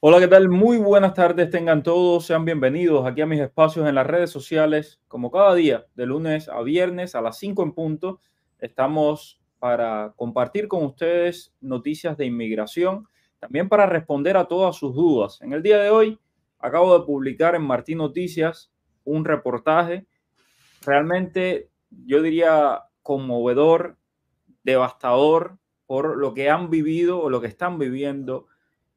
Hola, ¿qué tal? Muy buenas tardes, tengan todos, sean bienvenidos aquí a mis espacios en las redes sociales, como cada día, de lunes a viernes a las 5 en punto, estamos para compartir con ustedes noticias de inmigración, también para responder a todas sus dudas. En el día de hoy acabo de publicar en Martín Noticias un reportaje realmente, yo diría, conmovedor, devastador por lo que han vivido o lo que están viviendo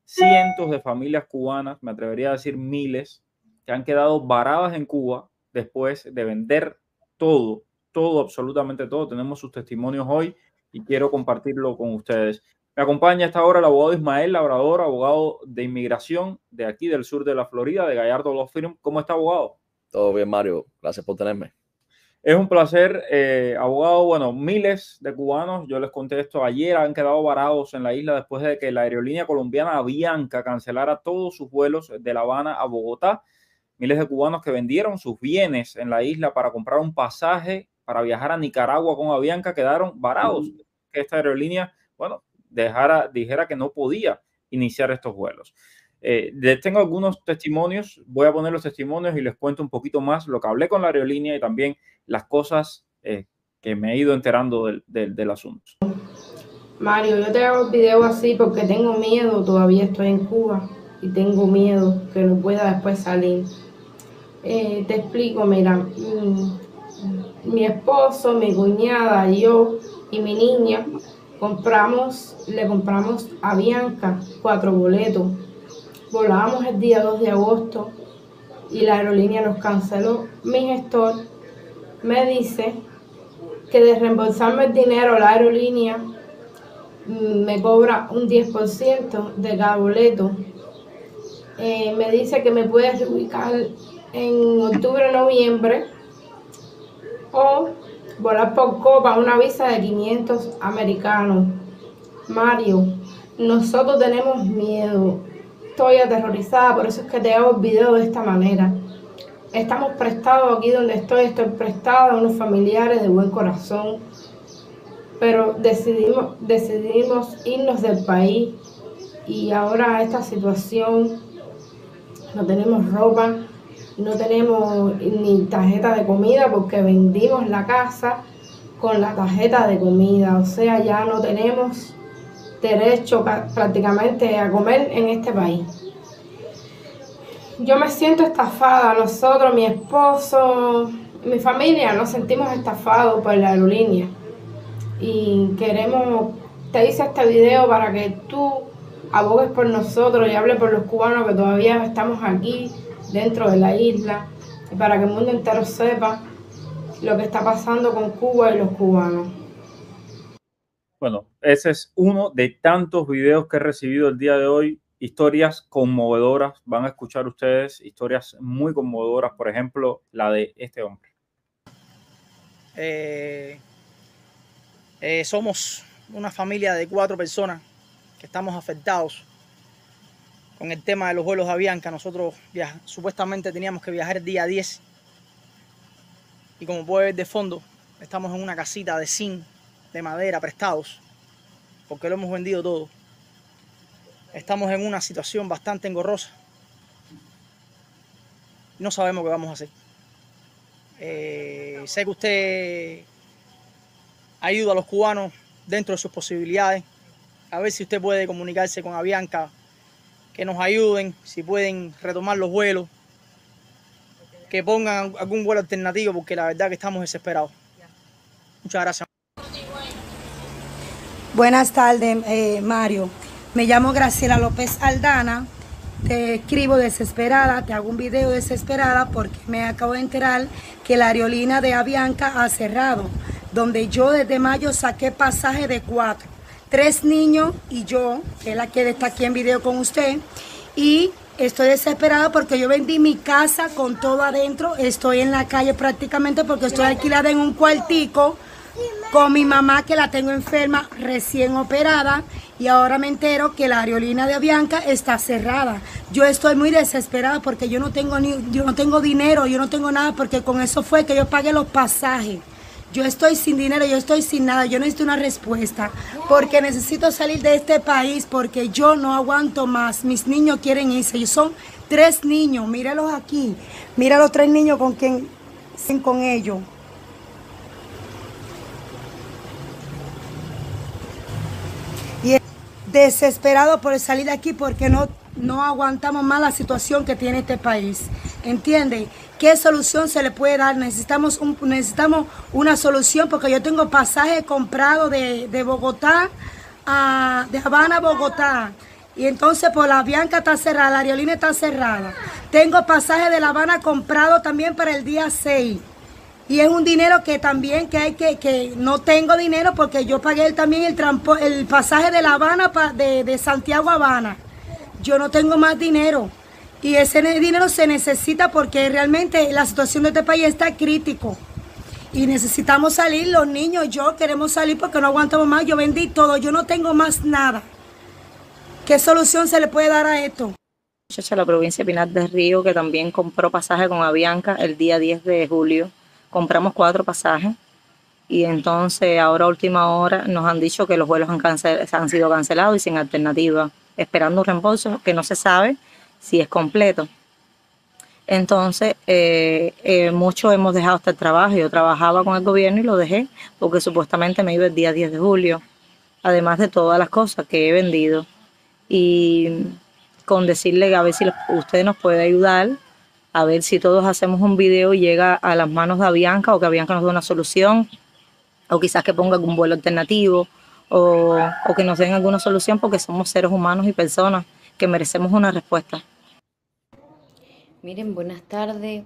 cientos de familias cubanas, me atrevería a decir miles, que han quedado varadas en Cuba después de vender todo, todo, absolutamente todo. Tenemos sus testimonios hoy y quiero compartirlo con ustedes. Me acompaña hasta ahora el abogado Ismael Labrador, abogado de inmigración de aquí del sur de la Florida, de Gallardo Law Firm. ¿Cómo está, abogado? Todo bien, Mario. Gracias por tenerme. Es un placer, eh, abogado. Bueno, miles de cubanos, yo les contesto, ayer han quedado varados en la isla después de que la aerolínea colombiana Avianca cancelara todos sus vuelos de La Habana a Bogotá. Miles de cubanos que vendieron sus bienes en la isla para comprar un pasaje para viajar a Nicaragua con Avianca quedaron varados. Mm. Que esta aerolínea, bueno, dejara, dijera que no podía iniciar estos vuelos. Eh, tengo algunos testimonios, voy a poner los testimonios y les cuento un poquito más lo que hablé con la aerolínea y también las cosas eh, que me he ido enterando del, asunto. Mario, yo te hago el video así porque tengo miedo, todavía estoy en Cuba y tengo miedo que no pueda después salir. Eh, te explico, mira, mi, mm, mi esposo, mi cuñada, yo y mi niña compramos, le compramos a Bianca cuatro boletos Volábamos el día 2 de agosto y la aerolínea nos canceló. Mi gestor me dice que de reembolsarme el dinero la aerolínea mm, me cobra un 10% de cada boleto. Eh, me dice que me puede reubicar en octubre, noviembre o volar por copa una visa de 500 americanos. Mario, nosotros tenemos miedo estoy aterrorizada, por eso es que te hago el video de esta manera. Estamos prestados aquí donde estoy, estoy prestada a unos familiares de buen corazón, pero decidimos, decidimos irnos del país y ahora esta situación, no tenemos ropa, no tenemos ni tarjeta de comida porque vendimos la casa con la tarjeta de comida, o sea, ya no tenemos derecho prácticamente a comer en este país. Yo me siento estafada, nosotros, mi esposo, mi familia, nos sentimos estafados por la aerolínea. Y queremos, te hice este video para que tú abogues por nosotros y hable por los cubanos que todavía estamos aquí dentro de la isla y para que el mundo entero sepa lo que está pasando con Cuba y los cubanos. Bueno, ese es uno de tantos videos que he recibido el día de hoy. Historias conmovedoras, van a escuchar ustedes historias muy conmovedoras, por ejemplo, la de este hombre. Eh, eh, somos una familia de cuatro personas que estamos afectados con el tema de los vuelos de Avianca. Nosotros supuestamente teníamos que viajar el día 10 y como puede ver de fondo, estamos en una casita de zinc, de madera, prestados, porque lo hemos vendido todo. Estamos en una situación bastante engorrosa. No sabemos qué vamos a hacer. Eh, sé que usted ayuda a los cubanos dentro de sus posibilidades. A ver si usted puede comunicarse con Avianca, que nos ayuden, si pueden retomar los vuelos, que pongan algún vuelo alternativo, porque la verdad que estamos desesperados. Muchas gracias. Buenas tardes, eh, Mario. Me llamo Graciela López Aldana. Te escribo desesperada, te hago un video desesperada porque me acabo de enterar que la aerolínea de Avianca ha cerrado, donde yo desde mayo saqué pasaje de cuatro, tres niños y yo, que es la que está aquí en video con usted, y estoy desesperada porque yo vendí mi casa con todo adentro, estoy en la calle prácticamente porque estoy alquilada en un cuartico con mi mamá que la tengo enferma, recién operada, y ahora me entero que la aerolínea de Avianca está cerrada. Yo estoy muy desesperada porque yo no tengo yo no tengo dinero, yo no tengo nada, porque con eso fue que yo pagué los pasajes. Yo estoy sin dinero, yo estoy sin nada, yo necesito una respuesta, porque necesito salir de este país, porque yo no aguanto más. Mis niños quieren irse, y son tres niños, míralos aquí, mira los tres niños con quien, con ellos. Desesperado por salir de aquí porque no, no aguantamos más la situación que tiene este país. ¿Entienden? ¿Qué solución se le puede dar? Necesitamos, un, necesitamos una solución porque yo tengo pasaje comprado de, Bogotá a de Habana a Bogotá. Y entonces por pues, la Bianca está cerrada, la aerolínea está cerrada. Tengo pasaje de La Habana comprado también para el día 6. Y es un dinero que también que hay que, no tengo dinero porque yo pagué también el, el pasaje de La Habana, de, Santiago a Habana. Yo no tengo más dinero. Y ese dinero se necesita porque realmente la situación de este país está crítico. Y necesitamos salir, los niños, yo queremos salir porque no aguantamos más. Yo vendí todo, yo no tengo más nada. ¿Qué solución se le puede dar a esto? Muchacha, la provincia de Pinar del Río, que también compró pasaje con Avianca el día 10 de julio compramos cuatro pasajes y entonces ahora última hora nos han dicho que los vuelos han, han sido cancelados y sin alternativa, esperando un reembolso que no se sabe si es completo. Entonces, eh, eh muchos hemos dejado hasta el trabajo. Yo trabajaba con el gobierno y lo dejé porque supuestamente me iba el día 10 de julio, además de todas las cosas que he vendido. Y con decirle a ver si usted nos puede ayudar a ver si todos hacemos un video y llega a las manos de Avianca o que Avianca nos dé una solución, o quizás que ponga algún vuelo alternativo, o, que nos den alguna solución porque somos seres humanos y personas que merecemos una respuesta. Miren, buenas tardes.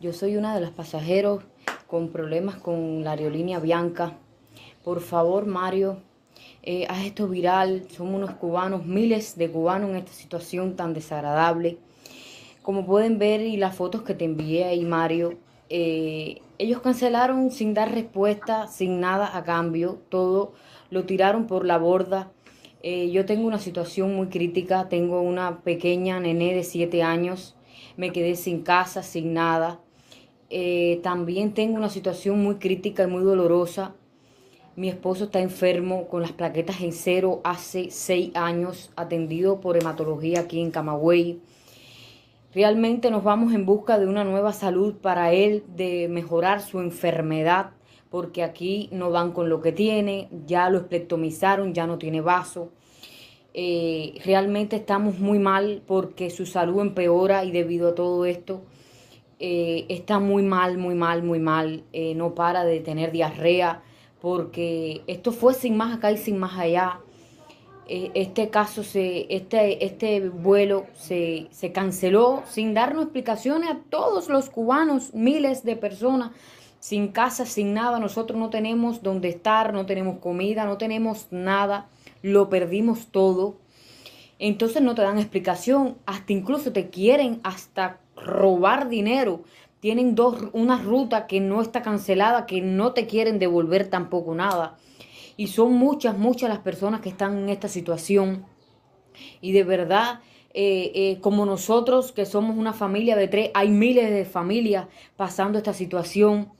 Yo soy una de las pasajeros con problemas con la aerolínea Bianca. Por favor, Mario, eh, haz esto viral. Somos unos cubanos, miles de cubanos en esta situación tan desagradable. Como pueden ver y las fotos que te envié ahí, Mario, eh, ellos cancelaron sin dar respuesta, sin nada a cambio, todo lo tiraron por la borda. Eh, yo tengo una situación muy crítica, tengo una pequeña nené de 7 años, me quedé sin casa, sin nada. Eh, también tengo una situación muy crítica y muy dolorosa. Mi esposo está enfermo con las plaquetas en cero hace 6 años, atendido por hematología aquí en Camagüey. Realmente nos vamos en busca de una nueva salud para él, de mejorar su enfermedad, porque aquí no van con lo que tiene, ya lo esplectomizaron, ya no tiene vaso. Eh, realmente estamos muy mal porque su salud empeora y debido a todo esto eh, está muy mal, muy mal, muy mal. Eh, no para de tener diarrea porque esto fue sin más acá y sin más allá. Eh, este caso, se, este, este vuelo se, se canceló sin darnos explicaciones a todos los cubanos, miles de personas sin casa, sin nada. Nosotros no tenemos donde estar, no tenemos comida, no tenemos nada. Lo perdimos todo. Entonces no te dan explicación. Hasta incluso te quieren hasta robar dinero. Tienen dos, una ruta que no está cancelada, que no te quieren devolver tampoco nada. Y son muchas, muchas las personas que están en esta situación. Y de verdad, eh, eh, como nosotros, que somos una familia de tres, hay miles de familias pasando esta situación.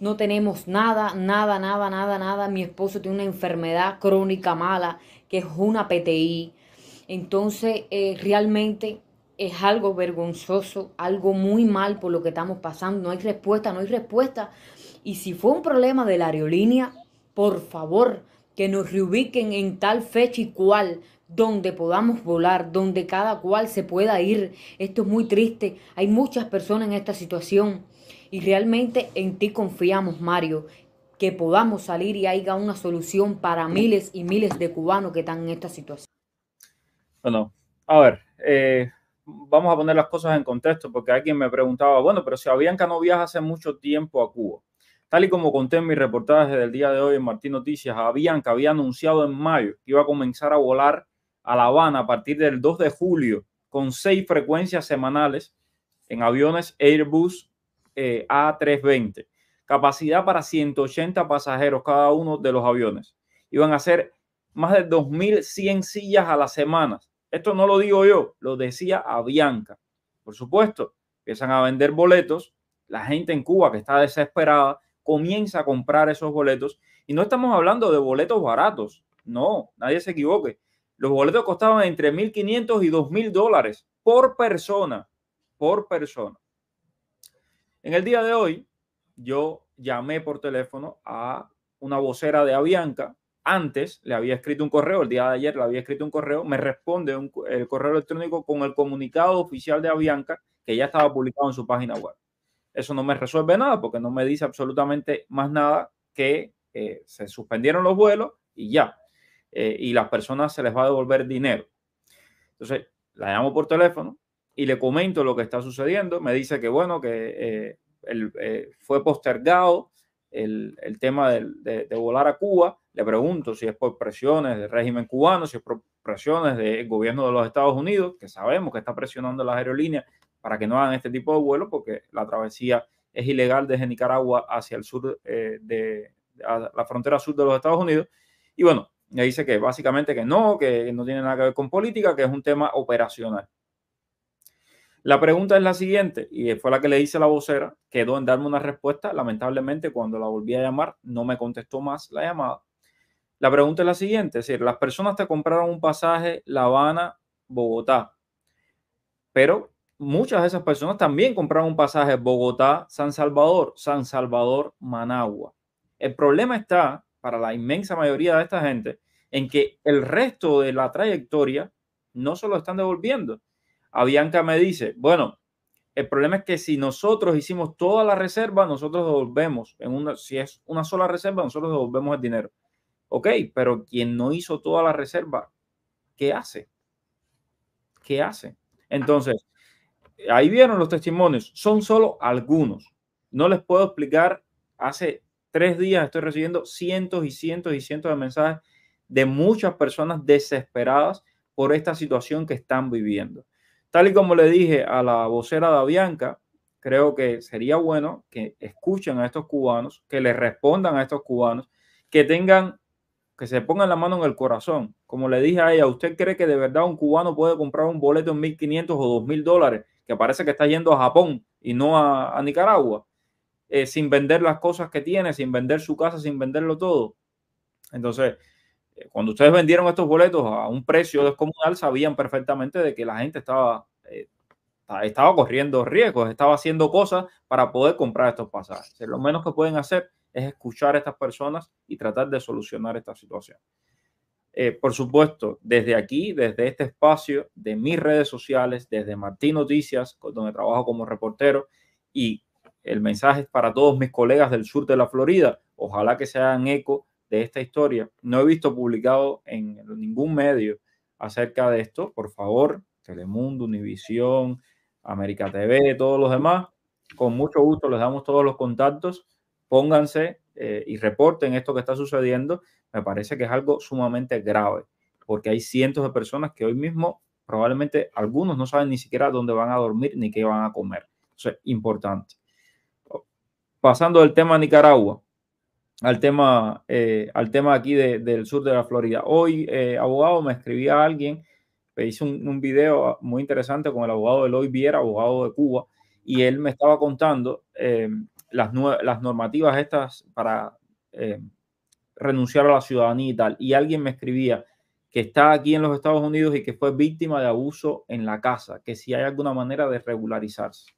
No tenemos nada, nada, nada, nada, nada. Mi esposo tiene una enfermedad crónica mala, que es una PTI. Entonces, eh, realmente es algo vergonzoso, algo muy mal por lo que estamos pasando. No hay respuesta, no hay respuesta. Y si fue un problema de la aerolínea, por favor, que nos reubiquen en tal fecha y cual, donde podamos volar, donde cada cual se pueda ir. Esto es muy triste. Hay muchas personas en esta situación. Y realmente en ti confiamos, Mario, que podamos salir y haya una solución para miles y miles de cubanos que están en esta situación. Bueno, a ver, eh, vamos a poner las cosas en contexto, porque alguien me preguntaba, bueno, pero si que no viaja hace mucho tiempo a Cuba. Tal y como conté en mi reportaje del día de hoy en Martín Noticias, Avianca había anunciado en mayo que iba a comenzar a volar a La Habana a partir del 2 de julio con seis frecuencias semanales en aviones Airbus eh, A320. Capacidad para 180 pasajeros cada uno de los aviones. Iban a ser más de 2.100 sillas a la semana. Esto no lo digo yo, lo decía Avianca. Por supuesto, empiezan a vender boletos. La gente en Cuba que está desesperada comienza a comprar esos boletos. Y no estamos hablando de boletos baratos, no, nadie se equivoque. Los boletos costaban entre 1.500 y 2.000 dólares por persona, por persona. En el día de hoy, yo llamé por teléfono a una vocera de Avianca. Antes le había escrito un correo, el día de ayer le había escrito un correo, me responde el correo electrónico con el comunicado oficial de Avianca que ya estaba publicado en su página web. Eso no me resuelve nada porque no me dice absolutamente más nada que eh, se suspendieron los vuelos y ya. Eh, y las personas se les va a devolver dinero. Entonces, la llamo por teléfono y le comento lo que está sucediendo. Me dice que, bueno, que eh, fue postergado el, tema de, volar a Cuba. Le pregunto si es por presiones del régimen cubano, si es por presiones del gobierno de los Estados Unidos, que sabemos que está presionando las aerolíneas para que no hagan este tipo de vuelos, porque la travesía es ilegal desde Nicaragua hacia el sur eh, de la frontera sur de los Estados Unidos. Y bueno, me dice que básicamente que no, que no tiene nada que ver con política, que es un tema operacional. La pregunta es la siguiente, y fue la que le hice a la vocera, quedó en darme una respuesta. Lamentablemente, cuando la volví a llamar, no me contestó más la llamada. La pregunta es la siguiente, es decir, las personas te compraron un pasaje La Habana, Bogotá, pero muchas de esas personas también compraron un pasaje Bogotá-San Salvador, San Salvador-Managua. El problema está, para la inmensa mayoría de esta gente, en que el resto de la trayectoria no se lo están devolviendo. Avianca me dice, bueno, el problema es que si nosotros hicimos toda la reserva, nosotros devolvemos, en una, si es una sola reserva, nosotros devolvemos el dinero. Ok, pero quien no hizo toda la reserva, ¿qué hace? ¿Qué hace? Entonces, ahí vieron los testimonios, son solo algunos. No les puedo explicar, hace tres días estoy recibiendo cientos y cientos y cientos de mensajes de muchas personas desesperadas por esta situación que están viviendo. Tal y como le dije a la vocera de Avianca, creo que sería bueno que escuchen a estos cubanos, que le respondan a estos cubanos, que tengan, que se pongan la mano en el corazón. Como le dije a ella, ¿usted cree que de verdad un cubano puede comprar un boleto en 1.500 o 2.000 dólares que parece que está yendo a Japón y no a, Nicaragua, eh, sin vender las cosas que tiene, sin vender su casa, sin venderlo todo. Entonces, eh, cuando ustedes vendieron estos boletos a un precio descomunal, sabían perfectamente de que la gente estaba, eh, estaba corriendo riesgos, estaba haciendo cosas para poder comprar estos pasajes. Lo menos que pueden hacer es escuchar a estas personas y tratar de solucionar esta situación. Eh, por supuesto, desde aquí, desde este espacio, de mis redes sociales, desde Martín Noticias, donde trabajo como reportero, y el mensaje es para todos mis colegas del sur de la Florida. Ojalá que se hagan eco de esta historia. No he visto publicado en ningún medio acerca de esto. Por favor, Telemundo, Univisión, América TV, todos los demás. Con mucho gusto les damos todos los contactos. Pónganse eh, y reporten esto que está sucediendo, me parece que es algo sumamente grave, porque hay cientos de personas que hoy mismo probablemente algunos no saben ni siquiera dónde van a dormir ni qué van a comer. Eso es importante. Pasando del tema Nicaragua al tema, eh, al tema aquí del sur de la Florida. Hoy, eh, abogado, me a alguien, me hice un, un, video muy interesante con el abogado Eloy Viera, abogado de Cuba, y él me estaba contando las, normativas estas para eh, renunciar a la ciudadanía y tal, y alguien me escribía que está aquí en los Estados Unidos y que fue víctima de abuso en la casa, que si hay alguna manera de regularizarse.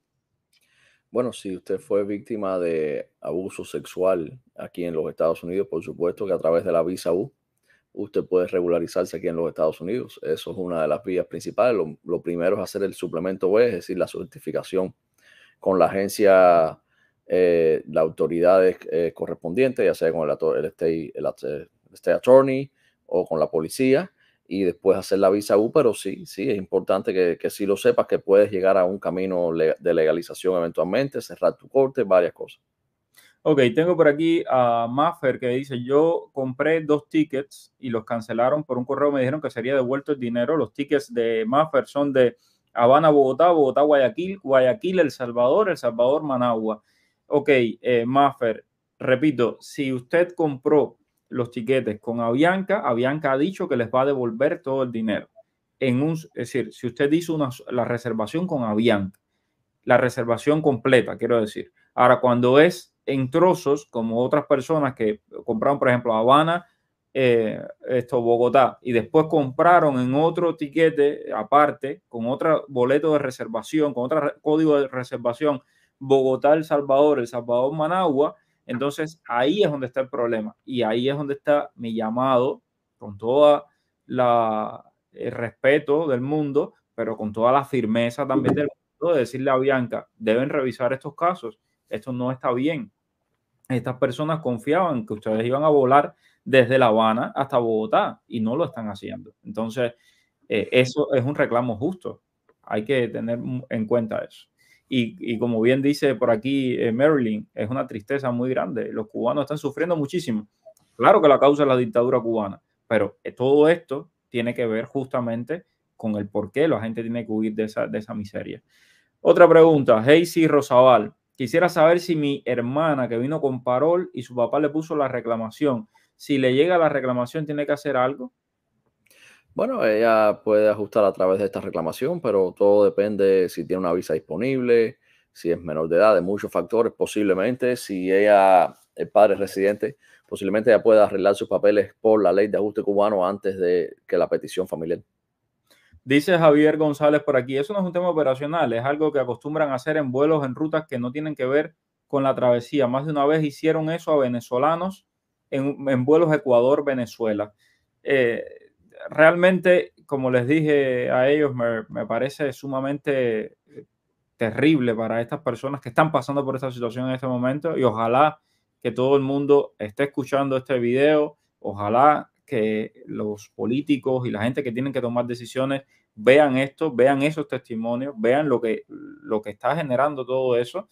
Bueno, si usted fue víctima de abuso sexual aquí en los Estados Unidos, por supuesto que a través de la visa U, usted puede regularizarse aquí en los Estados Unidos. Eso es una de las vías principales. Lo, lo primero es hacer el suplemento B, es decir, la certificación con la agencia eh, las autoridades eh, correspondientes, ya sea con el, el, state, attorney o con la policía, y después hacer la visa U, pero sí, sí, es importante que, que sí lo sepas, que puedes llegar a un camino de legalización eventualmente, cerrar tu corte, varias cosas. Ok, tengo por aquí a Maffer que dice, yo compré dos tickets y los cancelaron por un correo, me dijeron que sería devuelto el dinero. Los tickets de Maffer son de Habana, Bogotá, Bogotá, Guayaquil, Guayaquil, El Salvador, El Salvador, Managua ok, eh, Maffer, repito, si usted compró los tiquetes con Avianca, Avianca ha dicho que les va a devolver todo el dinero. En un, es decir, si usted hizo una, la reservación con Avianca, la reservación completa, quiero decir. Ahora, cuando es en trozos, como otras personas que compraron, por ejemplo, Habana, eh, esto, Bogotá, y después compraron en otro tiquete aparte, con otro boleto de reservación, con otro código de reservación Bogotá, El Salvador, El Salvador, Managua, entonces ahí es donde está el problema y ahí es donde está mi llamado con todo el respeto del mundo, pero con toda la firmeza también del mundo de decirle a Bianca, deben revisar estos casos, esto no está bien. Estas personas confiaban que ustedes iban a volar desde La Habana hasta Bogotá y no lo están haciendo. Entonces, eh, eso es un reclamo justo. Hay que tener en cuenta eso. Y, como bien dice por aquí eh, Marilyn, es una tristeza muy grande. Los cubanos están sufriendo muchísimo. Claro que la causa es la dictadura cubana, pero eh, todo esto tiene que ver justamente con el por qué la gente tiene que huir de esa, miseria. Otra pregunta, Heisy Rosabal. Quisiera saber si mi hermana que vino con parol y su papá le puso la reclamación, si le llega la reclamación, tiene que hacer algo. Bueno, ella puede ajustar a través de esta reclamación, pero todo depende si tiene una visa disponible, si es menor de edad, de muchos factores, posiblemente, si ella, el padre es residente, posiblemente ella pueda arreglar sus papeles por la ley de ajuste cubano antes de que la petición familiar. Dice Javier González por aquí, eso no es un tema operacional, es algo que acostumbran a hacer en vuelos en rutas que no tienen que ver con la travesía. Más de una vez hicieron eso a venezolanos en, en vuelos Ecuador-Venezuela. Eh, realmente, como les dije a ellos, me, parece sumamente eh, terrible para estas personas que están pasando por esta situación en este momento y ojalá que todo el mundo esté escuchando este video, ojalá que los políticos y la gente que tienen que tomar decisiones vean esto, vean esos testimonios, vean lo que, lo que está generando todo eso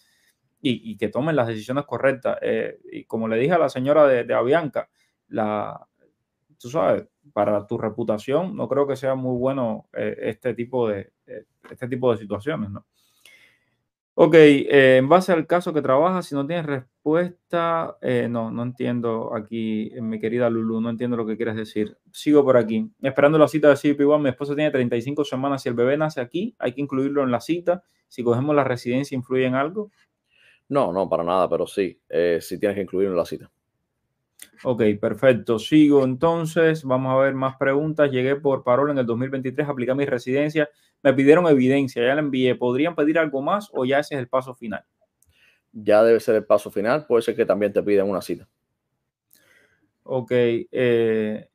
y, que tomen las decisiones correctas. Eh, y como le dije a la señora de, de Avianca, la, tú sabes, para tu reputación, no creo que sea muy bueno eh, este, tipo de, eh, este tipo de situaciones, ¿no? Ok, eh, en base al caso que trabajas, si no tienes respuesta, no, no entiendo aquí, mi querida Lulu, no entiendo lo que quieres decir. Sigo por aquí, esperando la cita de CP1, mi esposa tiene 35 semanas, y el bebé nace aquí, hay que incluirlo en la cita, si cogemos la residencia, ¿influye en algo? No, no, para nada, pero sí, sí tienes que incluirlo en la cita. Ok, perfecto. Sigo entonces. Vamos a ver más preguntas. Llegué por parola en el 2023, apliqué mi residencia. Me pidieron evidencia, ya la envié. ¿Podrían pedir algo más o ya ese es el paso final? Ya debe ser el paso final. Puede ser que también te pidan una cita. Ok. Eh,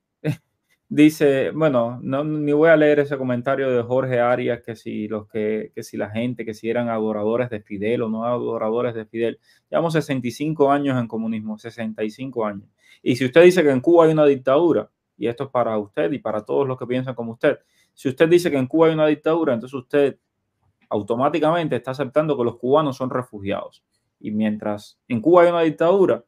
Dice, bueno, no, ni voy a leer ese comentario de Jorge Arias, que si, los que, que si la gente, que si eran adoradores de Fidel o no adoradores de Fidel. Llevamos 65 años en comunismo, 65 años. Y si usted dice que en Cuba hay una dictadura, y esto es para usted y para todos los que piensan como usted, si usted dice que en Cuba hay una dictadura, entonces usted automáticamente está aceptando que los cubanos son refugiados. Y mientras en Cuba hay una dictadura,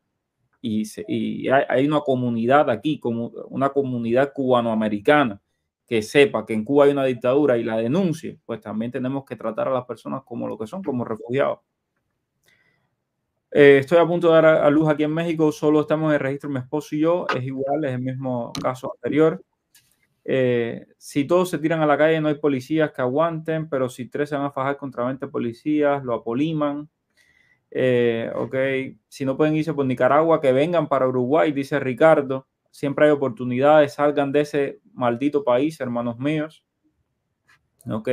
y, hay, una comunidad aquí, como una comunidad cubanoamericana que sepa que en Cuba hay una dictadura y la denuncie, pues también tenemos que tratar a las personas como lo que son, como refugiados. Eh, estoy a punto de dar a, luz aquí en México, solo estamos en el registro mi esposo y yo, es igual, es el mismo caso anterior. Eh, si todos se tiran a la calle, no hay policías que aguanten, pero si tres se van a fajar contra 20 policías, lo apoliman. Eh, ok, si no pueden irse por Nicaragua, que vengan para Uruguay, dice Ricardo. Siempre hay oportunidades, salgan de ese maldito país, hermanos míos. Ok,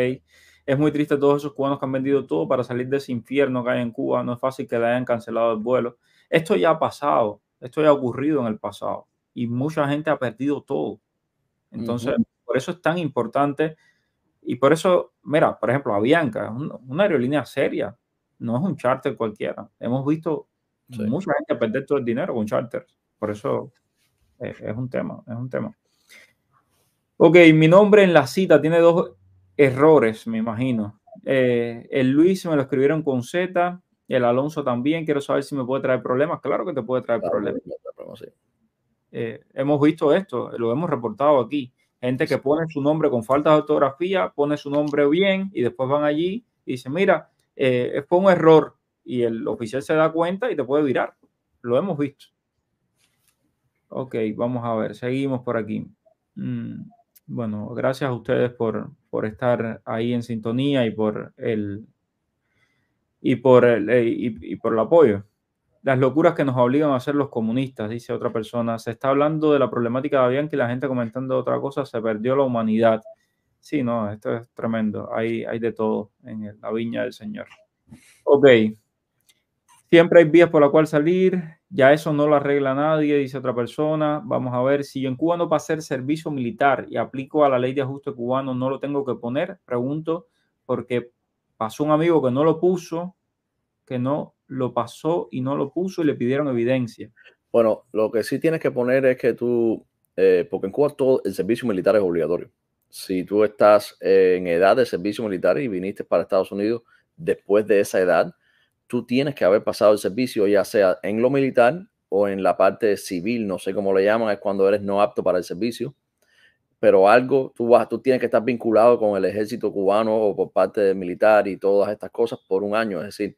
es muy triste todos esos cubanos que han vendido todo para salir de ese infierno que hay en Cuba. No es fácil que le hayan cancelado el vuelo. Esto ya ha pasado, esto ya ha ocurrido en el pasado y mucha gente ha perdido todo. Entonces, por eso es tan importante y por eso, mira, por ejemplo, Avianca, una aerolínea seria, no es un charter cualquiera. Hemos visto mucha gente perder todo el dinero con charters. Por eso eh, es un tema, es un tema. Ok, mi nombre en la cita tiene dos errores, me imagino. Eh, el Luis me lo escribieron con Z, el Alonso también. Quiero saber si me puede traer problemas. Claro que te puede traer problemas. Eh, hemos visto esto, lo hemos reportado aquí. Gente que pone su nombre con falta de ortografía, pone su nombre bien y después van allí y dicen, mira, eh, fue un error y el oficial se da cuenta y te puede virar. Lo hemos visto. Ok, vamos a ver, seguimos por aquí. Mm, bueno, gracias a ustedes por, por estar ahí en sintonía y por el y por el, eh, y, por el apoyo. Las locuras que nos obligan a hacer los comunistas, dice otra persona. Se está hablando de la problemática de Avianca y la gente comentando otra cosa. Se perdió la humanidad. Sí, no, esto es tremendo. Hay, hay de todo en la viña del Señor. Ok. Siempre hay vías por la cual salir. Ya eso no lo arregla nadie, dice otra persona. Vamos a ver, si yo en Cuba no pasé el servicio militar y aplico a la ley de ajuste cubano, ¿no lo tengo que poner? Pregunto, porque pasó un amigo que no lo puso, que no lo pasó y no lo puso y le pidieron evidencia. Bueno, lo que sí tienes que poner es que tú, eh, porque en Cuba todo el servicio militar es obligatorio si tú estás en edad de servicio militar y viniste para Estados Unidos después de esa edad, tú tienes que haber pasado el servicio, ya sea en lo militar o en la parte civil, no sé cómo le llaman, es cuando eres no apto para el servicio, pero algo, tú, vas, tú tienes que estar vinculado con el ejército cubano o por parte militar y todas estas cosas por un año, es decir,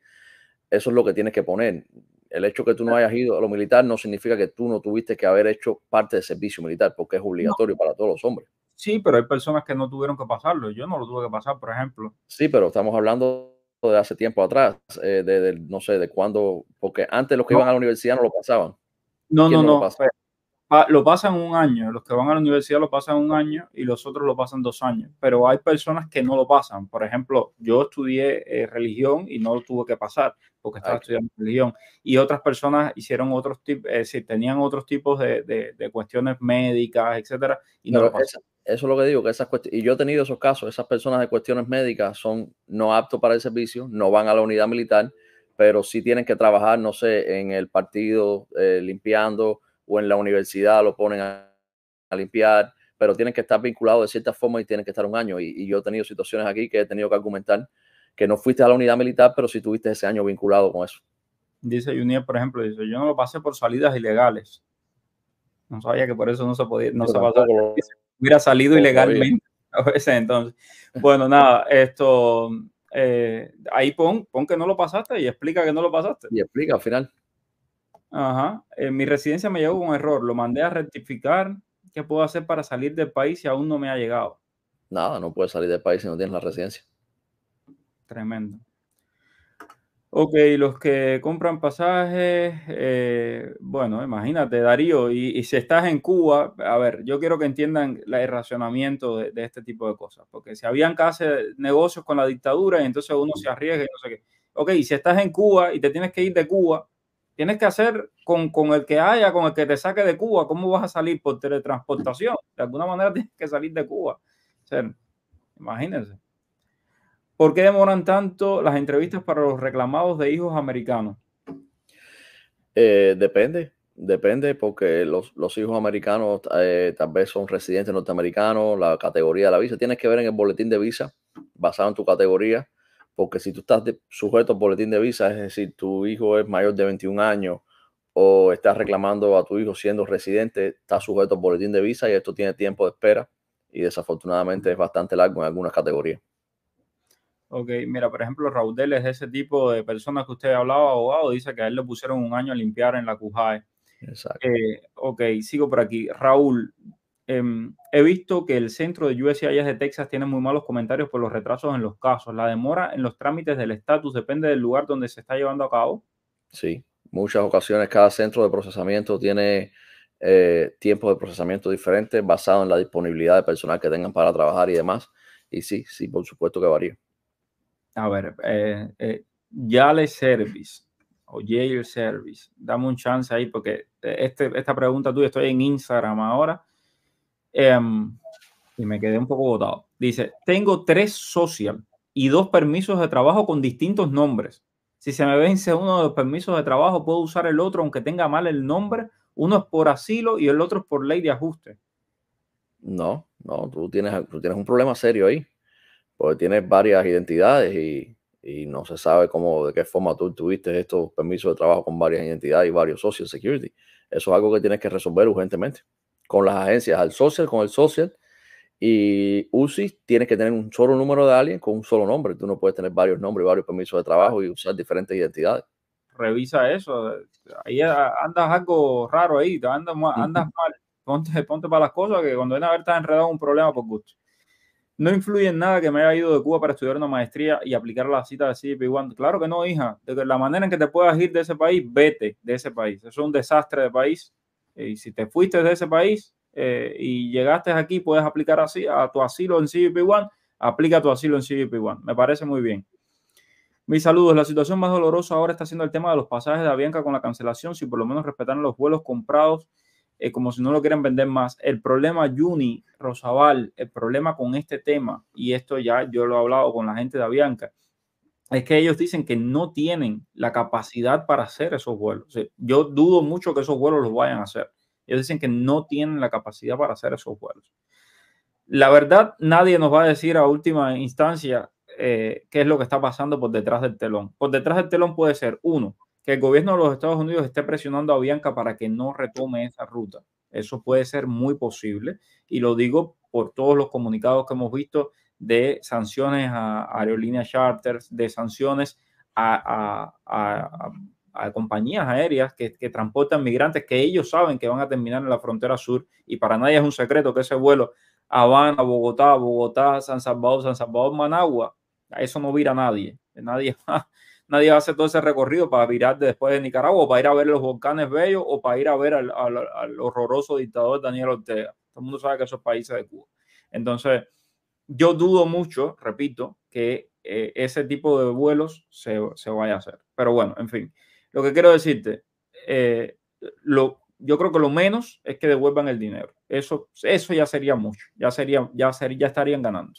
eso es lo que tienes que poner. El hecho que tú no hayas ido a lo militar no significa que tú no tuviste que haber hecho parte del servicio militar, porque es obligatorio para todos los hombres. Sí, pero hay personas que no tuvieron que pasarlo. Yo no lo tuve que pasar, por ejemplo. Sí, pero estamos hablando de hace tiempo atrás, eh, de, no sé, de cuándo, porque antes los que iban a la universidad no lo pasaban. no, no. no lo pasan un año, los que van a la universidad lo pasan un año y los otros lo pasan dos años, pero hay personas que no lo pasan. Por ejemplo, yo estudié eh, religión y no lo tuve que pasar porque estaba estudiando religión y otras personas hicieron otros tipos, eh, si tenían otros tipos de, de, cuestiones médicas, etcétera, y no eso es lo que digo, que esas y yo he tenido esos casos, esas personas de cuestiones médicas son no aptos para el servicio, no van a la unidad militar, pero sí tienen que trabajar, no sé, en el partido, eh, limpiando, o en la universidad lo ponen a, limpiar, pero tienen que estar vinculados de cierta forma y tienen que estar un año. Y, yo he tenido situaciones aquí que he tenido que argumentar que no fuiste a la unidad militar, pero sí tuviste ese año vinculado con eso. Dice Junior, por ejemplo, dice, yo no lo pasé por salidas ilegales. No sabía que por eso no se podía, no se pasó. Hubiera salido ilegalmente entonces. Bueno, nada, esto, eh, ahí pon, pon que no lo pasaste y explica que no lo pasaste. Y explica al final. Ajá. En eh, mi residencia me llegó un error. Lo mandé a rectificar. ¿Qué puedo hacer para salir del país si aún no me ha llegado? Nada, no puedes salir del país si no tienes la residencia. Tremendo. Ok, los que compran pasajes, eh, bueno, imagínate, Darío, y, si estás en Cuba, a ver, yo quiero que entiendan el racionamiento de, este tipo de cosas, porque si habían que hacer negocios con la dictadura y entonces uno se arriesga y no sé qué. Ok, si estás en Cuba y te tienes que ir de Cuba, Tienes que hacer con, el que haya, con el que te saque de Cuba. ¿Cómo vas a salir por teletransportación? De alguna manera tienes que salir de Cuba. imagínense. ¿Por qué demoran tanto las entrevistas para los reclamados de hijos americanos? Eh, depende, depende, porque los, hijos americanos eh, tal vez son residentes norteamericanos, la categoría de la visa. Tienes que ver en el boletín de visa, basado en tu categoría, porque si tú estás sujeto al boletín de visa, es decir, tu hijo es mayor de 21 años o estás reclamando a tu hijo siendo residente, estás sujeto al boletín de visa y esto tiene tiempo de espera y desafortunadamente es bastante largo en algunas categorías. Ok, mira, por ejemplo, Raúl es ese tipo de persona que usted hablaba, abogado, dice que a él le pusieron un año a limpiar en la CUJAE. Exacto. Eh, ok, sigo por aquí. Raúl, Em, he visto que el centro de USCIS de Texas tiene muy malos comentarios por los retrasos en los casos. La demora en los trámites del estatus depende del lugar donde se está llevando a cabo. Sí, muchas ocasiones cada centro de procesamiento tiene eh, tiempos de procesamiento diferentes basado en la disponibilidad de personal que tengan para trabajar y demás. Y sí, sí, por supuesto que varía. A ver, eh, eh Yale Service o Yale Service, dame un chance ahí porque eh, este, esta pregunta tuya estoy en Instagram ahora Em, y me quedé un poco botado. Dice, tengo tres social y dos permisos de trabajo con distintos nombres. Si se me vence uno de los permisos de trabajo, puedo usar el otro aunque tenga mal el nombre. Uno es por asilo y el otro es por ley de ajuste. No, no, tú tienes, tienes un problema serio ahí, porque tienes varias identidades y, y no se sabe cómo, de qué forma tú tuviste estos permisos de trabajo con varias identidades y varios social security. Eso es algo que tienes que resolver urgentemente con las agencias, al social, con el social. Y UCI tienes que tener un solo número de alguien con un solo nombre. Tú no puedes tener varios nombres, varios permisos de trabajo y usar diferentes identidades. Revisa eso. Ahí eh, andas algo raro ahí, andas, andas mal. Ponte, ponte para las cosas que cuando ven a ver estás enredado un problema por gusto. No influye en nada que me haya ido de Cuba para estudiar una maestría y aplicar la cita de cp 1 Claro que no, hija. De la manera en que te puedas ir de ese país, vete de ese país. Eso es un desastre de país eh, y si te fuiste de ese país eh, y llegaste aquí, puedes aplicar así a tu asilo en CBP1, aplica tu asilo en CBP1. Me parece muy bien. Mis saludos. La situación más dolorosa ahora está siendo el tema de los pasajes de Avianca con la cancelación. Si por lo menos respetan los vuelos comprados, eh, como si no lo quieren vender más. El problema, Juni, Rosabal, el problema con este tema, y esto ya yo lo he hablado con la gente de Avianca, es que ellos dicen que no tienen la capacidad para hacer esos vuelos. yo dudo mucho que esos vuelos los vayan a hacer. Ellos dicen que no tienen la capacidad para hacer esos vuelos. La verdad, nadie nos va a decir a última instancia eh, qué es lo que está pasando por detrás del telón. Por detrás del telón puede ser, uno, que el gobierno de los Estados Unidos esté presionando a Bianca para que no retome esa ruta. Eso puede ser muy posible y lo digo por todos los comunicados que hemos visto de sanciones a, aerolíneas charters, de sanciones a, compañías aéreas que, transportan migrantes que ellos saben que van a terminar en la frontera sur y para nadie es un secreto que ese vuelo a Habana, Bogotá, Bogotá, San Salvador, San Salvador, Managua, eso no vira nadie, nadie va, nadie va a hacer todo ese recorrido para virar después de Nicaragua, para ir a ver los volcanes bellos o para ir a ver al, al, al horroroso dictador Daniel Ortega. Todo el mundo sabe que esos países de Cuba. Entonces, yo dudo mucho, repito, que eh, ese tipo de vuelos se, se, vaya a hacer. Pero bueno, en fin, lo que quiero decirte, eh, lo, yo creo que lo menos es que devuelvan el dinero. Eso, eso ya sería mucho, ya, sería, ya, sería, ya estarían ganando.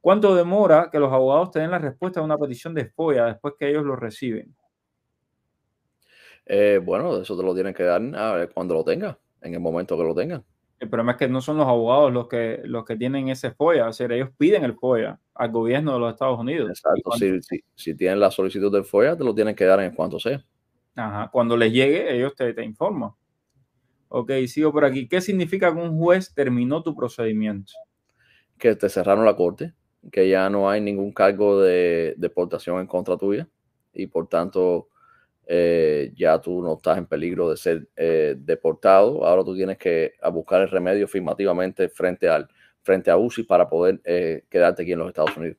¿Cuánto demora que los abogados te den la respuesta a una petición de FOIA después que ellos lo reciben? Eh, bueno, eso te lo tienen que dar cuando lo tenga, en el momento que lo tengan. El problema es que no son los abogados los que, los que tienen ese FOIA, es sea, ellos piden el FOIA al gobierno de los Estados Unidos. Exacto, si, si, tienen la solicitud del FOIA, te lo tienen que dar en cuanto sea. Ajá, cuando les llegue, ellos te, te informan. Ok, sigo por aquí. ¿Qué significa que un juez terminó tu procedimiento? Que te cerraron la corte, que ya no hay ningún cargo de deportación en contra tuya y por tanto eh, ya tú no estás en peligro de ser eh, deportado. Ahora tú tienes que buscar el remedio afirmativamente frente, al, frente a UCI para poder eh, quedarte aquí en los Estados Unidos.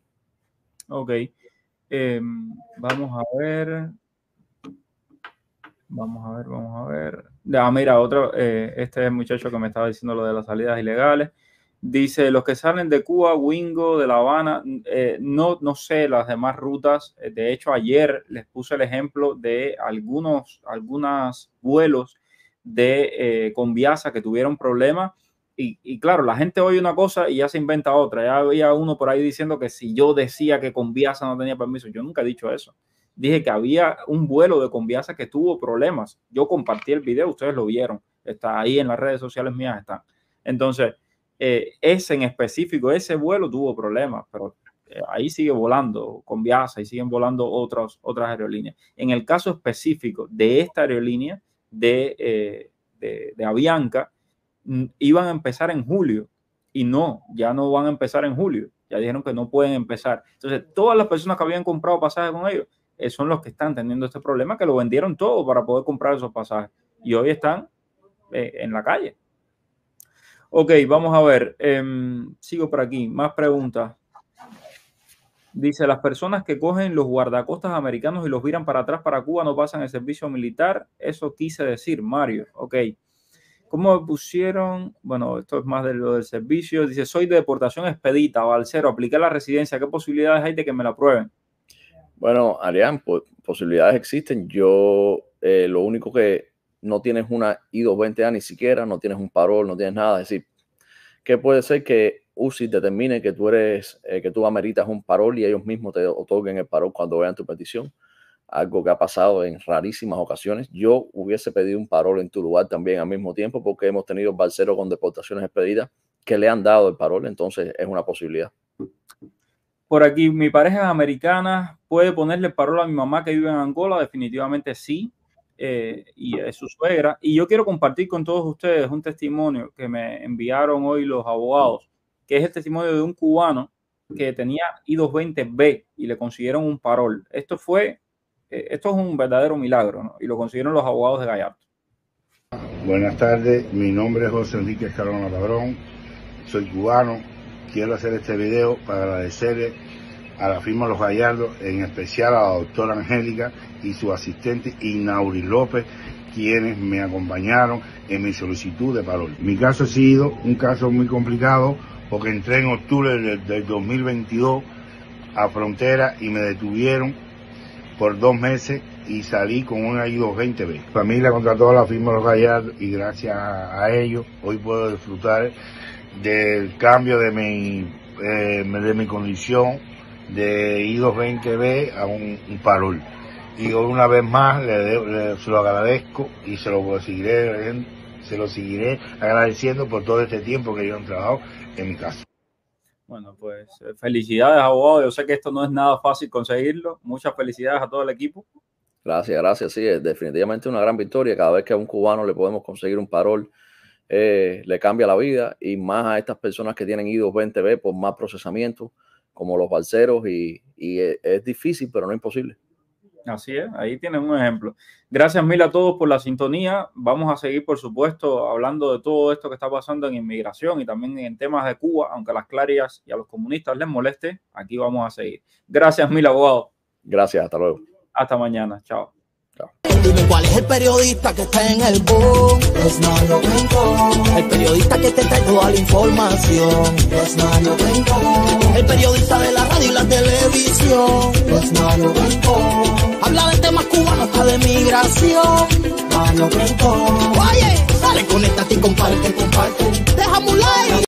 Ok. Em, vamos a ver. Vamos a ver, vamos a ver. Ah, mira, otro, este muchacho que me estaba diciendo lo de las salidas ilegales. Dice, los que salen de Cuba, Wingo, de La Habana, eh, no, no sé las demás rutas. Eh, de hecho, ayer les puse el ejemplo de algunos, algunos vuelos de eh, Conviasa que tuvieron problemas. Y, claro, la gente oye una cosa y ya se inventa otra. Ya había uno por ahí diciendo que si yo decía que Conviasa no tenía permiso, yo nunca he dicho eso. Dije que había un vuelo de Conviasa que tuvo problemas. Yo compartí el video, ustedes lo vieron. Está ahí en las redes sociales mías, está. Entonces, eh, ese en específico, ese vuelo tuvo problemas, pero eh, ahí sigue volando con Viasa y siguen volando otras aerolíneas. En el caso específico de esta aerolínea de, eh, de Avianca, mm, iban a empezar en julio y no, ya no van a empezar en julio, ya dijeron que no pueden empezar. Entonces, todas las personas que habían comprado pasajes con ellos son los que están teniendo este problema, que lo vendieron todo para poder comprar esos pasajes y hoy están en la calle. Ok, vamos a ver. Em, sigo por aquí. Más preguntas. Dice, las personas que cogen los guardacostas americanos y los viran para atrás para Cuba no pasan el servicio militar. Eso quise decir, Mario. Ok. ¿Cómo pusieron? Bueno, esto es más de lo del servicio. Dice, soy de deportación expedita, balcero, apliqué la residencia. ¿Qué posibilidades hay de que me la prueben? Bueno, Arián, posibilidades existen. Yo eh, lo único que no tienes una I-220A ni siquiera, no tienes un parol, no tienes nada. Es decir, que puede ser que UCI determine que tú eres, eh, que tú ameritas un parol y ellos mismos te otorguen el parol cuando vean tu petición. Algo que ha pasado en rarísimas ocasiones. Yo hubiese pedido un parol en tu lugar también al mismo tiempo porque hemos tenido balseros con deportaciones expedidas que le han dado el parol, entonces es una posibilidad. Por aquí, mi pareja es americana, ¿puede ponerle parol a mi mamá que vive en Angola? Definitivamente sí. Eh, y de su suegra. Y yo quiero compartir con todos ustedes un testimonio que me enviaron hoy los abogados, que es el testimonio de un cubano que tenía I-220B y le consiguieron un parol. Esto fue, eh, esto es un verdadero milagro, Y lo consiguieron los abogados de Gallardo. Buenas tardes, mi nombre es José Enrique Escalona Labrón, soy cubano, quiero hacer este video para agradecerle a la firma Los Gallardos, en especial a la doctora Angélica y su asistente Inauri López, quienes me acompañaron en mi solicitud de parol. Mi caso ha sido un caso muy complicado porque entré en octubre del, 2022 a frontera y me detuvieron por dos meses y salí con un i 20B. Familia contrató a la firma Los Gallardos y gracias a ellos hoy puedo disfrutar del cambio de mi, eh, de mi condición de I220B a un, un parol y una vez más se lo agradezco y se lo seguiré se lo seguiré agradeciendo por todo este tiempo que yo he trabajado en mi casa. Bueno, pues eh, felicidades, abogado. Yo sé que esto no es nada fácil conseguirlo. Muchas felicidades a todo el equipo. Gracias, gracias. Sí, es definitivamente una gran victoria. Cada vez que a un cubano le podemos conseguir un parol, eh, le cambia la vida y más a estas personas que tienen idos 20B por más procesamiento, como los balseros, y, eh, es difícil, pero no imposible. Así es, ahí tienen un ejemplo. Gracias mil a todos por la sintonía. Vamos a seguir, por supuesto, hablando de todo esto que está pasando en inmigración y también en temas de Cuba, aunque a las clarias y a los comunistas les moleste, aquí vamos a seguir. Gracias mil, abogados. Gracias, hasta luego. Hasta mañana, chao. cuál es el periodista que está en el El periodista que te toda la información. El periodista de la radio y la televisión cubano está de migración. Mano Oye, dale, conéctate y comparte, comparte. Déjame un like.